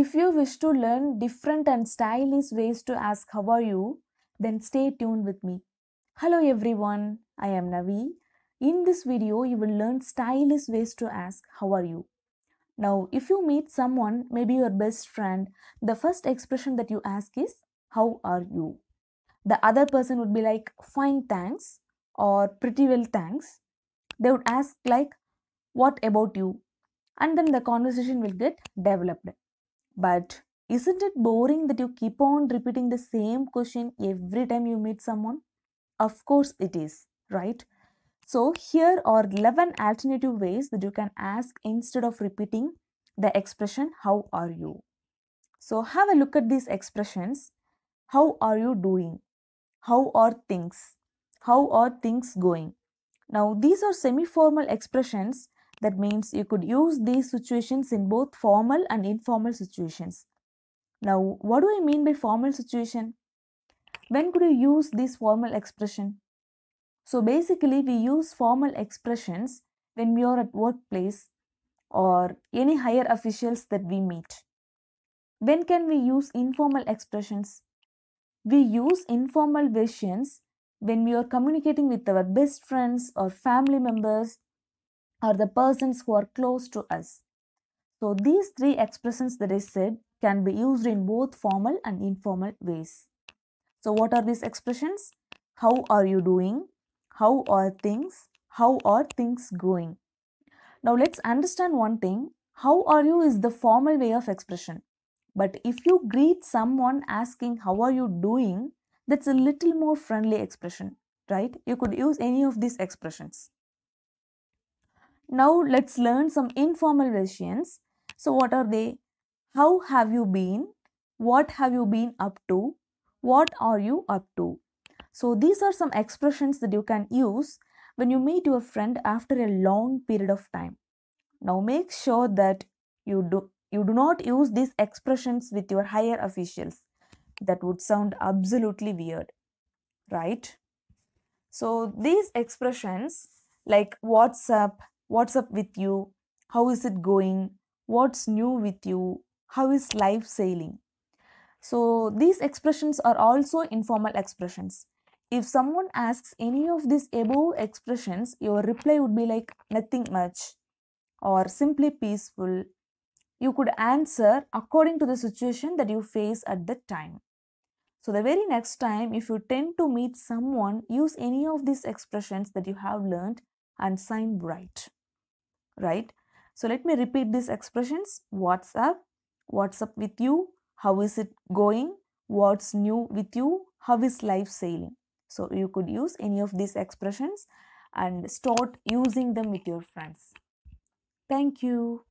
If you wish to learn different and stylish ways to ask how are you, then stay tuned with me. Hello everyone, I am Navi. In this video, you will learn stylish ways to ask how are you. Now, if you meet someone, maybe your best friend, the first expression that you ask is how are you? The other person would be like fine thanks or pretty well thanks. They would ask like what about you? And then the conversation will get developed. But isn't it boring that you keep on repeating the same question every time you meet someone? Of course, it is, right? So, here are 11 alternative ways that you can ask instead of repeating the expression, How are you? So, have a look at these expressions. How are you doing? How are things? How are things going? Now, these are semi formal expressions that means you could use these situations in both formal and informal situations. Now, what do I mean by formal situation? When could you use this formal expression? So basically, we use formal expressions when we are at workplace or any higher officials that we meet. When can we use informal expressions? We use informal versions when we are communicating with our best friends or family members are the persons who are close to us. So these three expressions that I said can be used in both formal and informal ways. So what are these expressions? How are you doing? How are things? How are things going? Now let's understand one thing. How are you is the formal way of expression. But if you greet someone asking how are you doing, that's a little more friendly expression, right? You could use any of these expressions. Now let's learn some informal questions. So what are they? How have you been? What have you been up to? What are you up to? So these are some expressions that you can use when you meet your friend after a long period of time. Now make sure that you do you do not use these expressions with your higher officials. That would sound absolutely weird, right? So these expressions like what's up, What's up with you? How is it going? What's new with you? How is life sailing? So, these expressions are also informal expressions. If someone asks any of these above expressions, your reply would be like nothing much or simply peaceful. You could answer according to the situation that you face at that time. So, the very next time, if you tend to meet someone, use any of these expressions that you have learned and sign bright right so let me repeat these expressions what's up what's up with you how is it going what's new with you how is life sailing so you could use any of these expressions and start using them with your friends thank you